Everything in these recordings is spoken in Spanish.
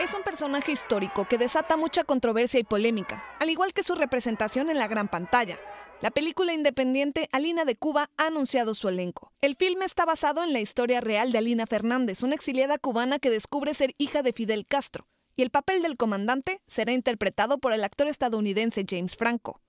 Es un personaje histórico que desata mucha controversia y polémica, al igual que su representación en la gran pantalla. La película independiente Alina de Cuba ha anunciado su elenco. El filme está basado en la historia real de Alina Fernández, una exiliada cubana que descubre ser hija de Fidel Castro y el papel del comandante será interpretado por el actor estadounidense James Franco.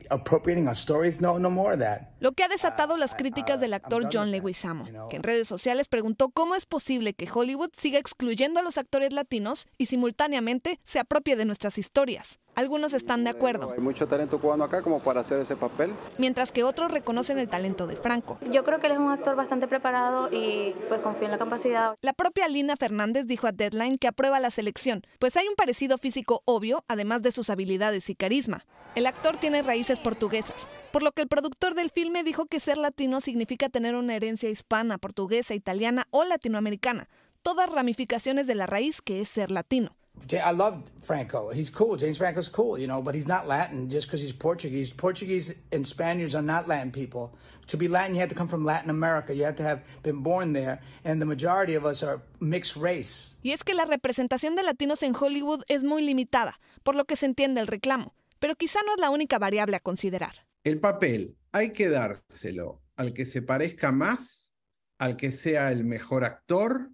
Lo que ha desatado ah, las críticas uh, del actor John Leguizamo, que en redes sociales preguntó cómo es posible que Hollywood siga excluyendo a los actores latinos y simultáneamente se apropie de nuestras historias. Algunos están de acuerdo. Hay mucho talento cubano acá como para hacer ese papel. Mientras que otros reconocen el talento de Franco. Yo creo que él es un actor bastante preparado y pues confío en la capacidad. La propia Lina Fernández dijo a Deadline que aprueba la selección, pues hay un parecido físico obvio, además de sus habilidades y carisma. El actor tiene raíces portuguesas, por lo que el productor del filme dijo que ser latino significa tener una herencia hispana, portuguesa, italiana o latinoamericana, todas ramificaciones de la raíz que es ser latino. I love Franco. He's cool. James Franco's cool, you know, but he's not Latin just because he's Portuguese. Portuguese and Spaniards are not Latin people. To be Latin, you had to come from Latin America. You had to have been born there. And the majority of us are mixed race. Y es que la representación de latinos en Hollywood es muy limitada, por lo que se entiende el reclamo. Pero quizá no es la única variable a considerar. El papel hay que dárselo al que se parezca más, al que sea el mejor actor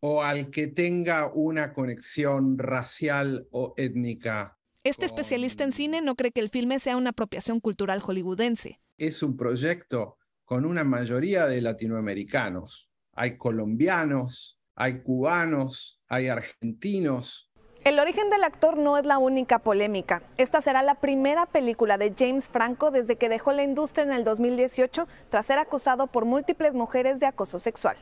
o al que tenga una conexión racial o étnica. Este especialista en cine no cree que el filme sea una apropiación cultural hollywoodense. Es un proyecto con una mayoría de latinoamericanos. Hay colombianos, hay cubanos, hay argentinos. El origen del actor no es la única polémica. Esta será la primera película de James Franco desde que dejó la industria en el 2018 tras ser acusado por múltiples mujeres de acoso sexual.